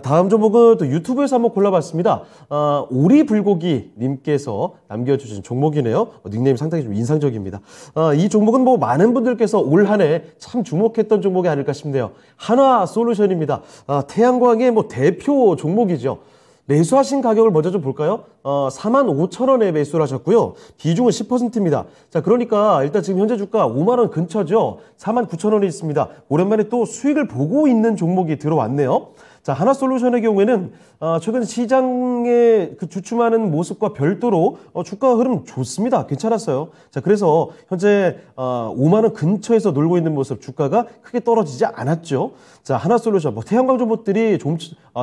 다음 종목은 또 유튜브에서 한번 골라봤습니다. 아, 오리불고기님께서 남겨주신 종목이네요. 어, 닉네임 상당히 좀 인상적입니다. 아, 이 종목은 뭐 많은 분들께서 올 한 해 참 주목했던 종목이 아닐까 싶네요. 한화 솔루션입니다. 아, 태양광의 뭐 대표 종목이죠. 매수하신 가격을 먼저 좀 볼까요? 어, 아, 4만 5천 원에 매수를 하셨고요. 비중은 10%입니다. 자, 그러니까 일단 지금 현재 주가 5만 원 근처죠. 4만 9천 원에 있습니다. 오랜만에 또 수익을 보고 있는 종목이 들어왔네요. 자, 하나 솔루션의 경우에는 어, 최근 시장의 그 주춤하는 모습과 별도로 어, 주가 흐름 좋습니다. 괜찮았어요. 자, 그래서 현재 5만 어, 원 근처에서 놀고 있는 모습 주가가 크게 떨어지지 않았죠. 자, 하나 솔루션 뭐 태양광 조목들이좀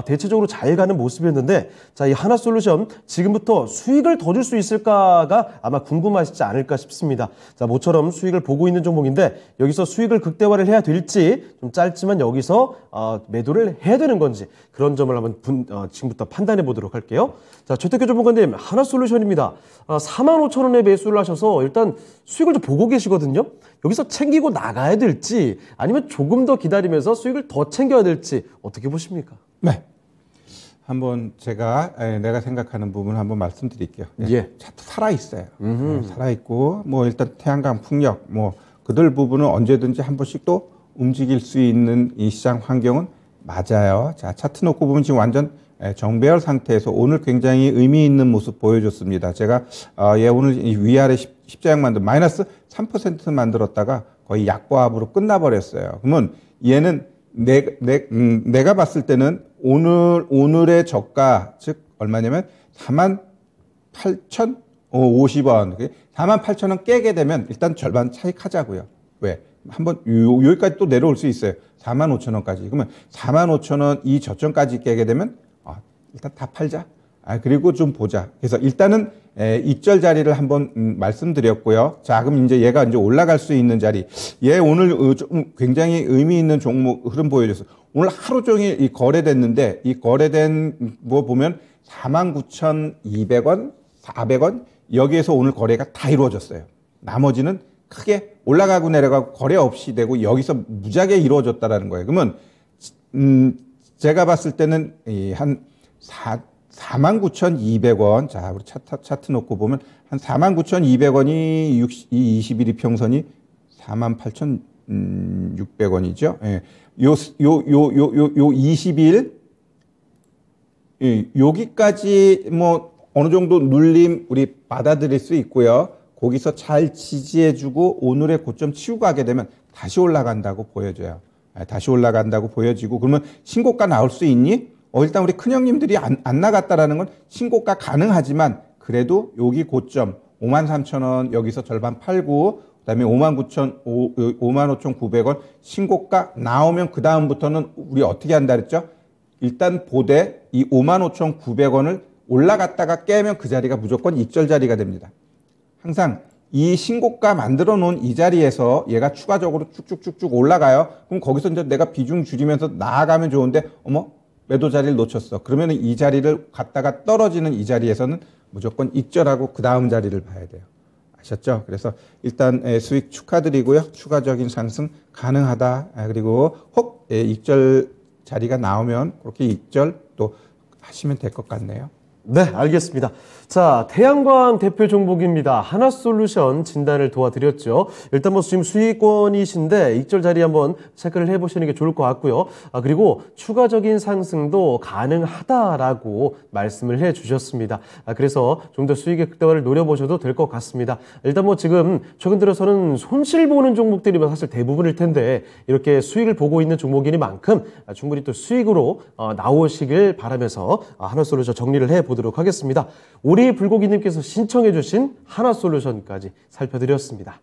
대체적으로 잘 가는 모습이었는데 자, 이 하나 솔루션 지금부터 수익을 더 줄 수 있을까가 아마 궁금하시지 않을까 싶습니다. 자, 모처럼 수익을 보고 있는 종목인데 여기서 수익을 극대화를 해야 될지 좀 짧지만 여기서 매도를 해야 되는 건지 건지 그런 점을 한번 분, 어, 지금부터 판단해 보도록 할게요. 자, 주택교 전문가님 하나솔루션입니다. 아, 4만 5천 원에 매수를 하셔서 일단 수익을 좀 보고 계시거든요. 여기서 챙기고 나가야 될지 아니면 조금 더 기다리면서 수익을 더 챙겨야 될지 어떻게 보십니까? 네. 한번 제가 에, 내가 생각하는 부분 을 한번 말씀드릴게요. 예. 예. 차트 살아 있어요. 음, 예, 살아 있고 뭐 일단 태양광 풍력 뭐 그들 부분은 언제든지 한 번씩 또 움직일 수 있는 이 시장 환경은 맞아요. 자, 차트 놓고 보면 지금 완전 예, 정배열 상태에서 오늘 굉장히 의미 있는 모습 보여줬습니다. 제가 어, 예 오늘 위아래 십자형 만들 마이너스 3% 만들었다가 거의 약보합으로 끝나버렸어요. 그러면 얘는 내, 내, 음, 내가 봤을 때는 오늘 오늘의 저가 즉 얼마냐면 4만 8천 50원 4만 8천 원 깨게 되면 일단 절반 차익 하자고요. 왜? 한번 여기까지 또 내려올 수 있어요. 4 5 0 0 0 원까지. 그러면 4 5 0 0 0원이 저점까지 깨게 되면 아, 일단 다 팔자. 아, 그리고 좀 보자. 그래서 일단은 에, 입절 자리를 한번 음, 말씀드렸고요. 자, 그럼 이제 얘가 이제 올라갈 수 있는 자리. 얘 오늘 어, 좀 굉장히 의미 있는 종목 흐름 보여줘서 오늘 하루 종일 이 거래됐는데 이 거래된 뭐 보면 49,200원, 400원 여기에서 오늘 거래가 다 이루어졌어요. 나머지는 크게 올라가고 내려가고 거래 없이 되고 여기서 무지하게 이루어졌다라는 거예요. 그러면 음 제가 봤을 때는 이한 49,200원. 자, 우리 차트, 차트 놓고 보면 한 49,200원이 60, 이 21일 평선이 48,600원이죠. 예. 요, 요, 요, 요, 요 20일. 예, 여기까지 뭐 어느 정도 눌림 우리 받아들일 수 있고요. 거기서 잘 지지해주고 오늘의 고점 치고 가게 되면 다시 올라간다고 보여져요. 예, 다시 올라간다고 보여지고 그러면 신고가 나올 수 있니? 어, 일단 우리 큰형님들이 안, 안 나갔다라는 건 신고가 가능하지만 그래도 여기 고점 53,000원 여기서 절반 팔고 그다음에 59,000 55,900원 신고가 나오면 그 다음부터는 우리 어떻게 한다 그랬죠? 일단 보대 이 55,900원을 올라갔다가 깨면 그 자리가 무조건 입절 자리가 됩니다. 항상 이 신고가 만들어 놓은 이 자리에서 얘가 추가적으로 쭉쭉쭉쭉 올라가요. 그럼 거기서 이제 내가 비중 줄이면서 나아가면 좋은데 어머 매도 자리를 놓쳤어. 그러면 이 자리를 갔다가 떨어지는 이 자리에서는 무조건 익절하고 그 다음 자리를 봐야 돼요. 아셨죠? 그래서 일단 수익 축하드리고요. 추가적인 상승 가능하다. 아, 그리고 혹 익절 자리가 나오면 그렇게 익절 또 하시면 될 것 같네요. 네, 알겠습니다. 자, 태양광 대표 종목입니다. 하나솔루션 진단을 도와드렸죠. 일단 뭐 지금 수익권이신데 익절 자리 한번 체크를 해보시는 게 좋을 것 같고요. 아, 그리고 추가적인 상승도 가능하다라고 말씀을 해주셨습니다. 아, 그래서 좀 더 수익의 극대화를 노려보셔도 될 것 같습니다. 일단 뭐 지금 최근 들어서는 손실 보는 종목들이 사실 대부분일 텐데 이렇게 수익을 보고 있는 종목이니만큼 아, 충분히 또 수익으로 어, 나오시길 바라면서 아, 하나솔루션 정리를 해보. 보도록 하겠습니다. 오리 불고기님께서 신청해주신 하나솔루션까지 살펴드렸습니다.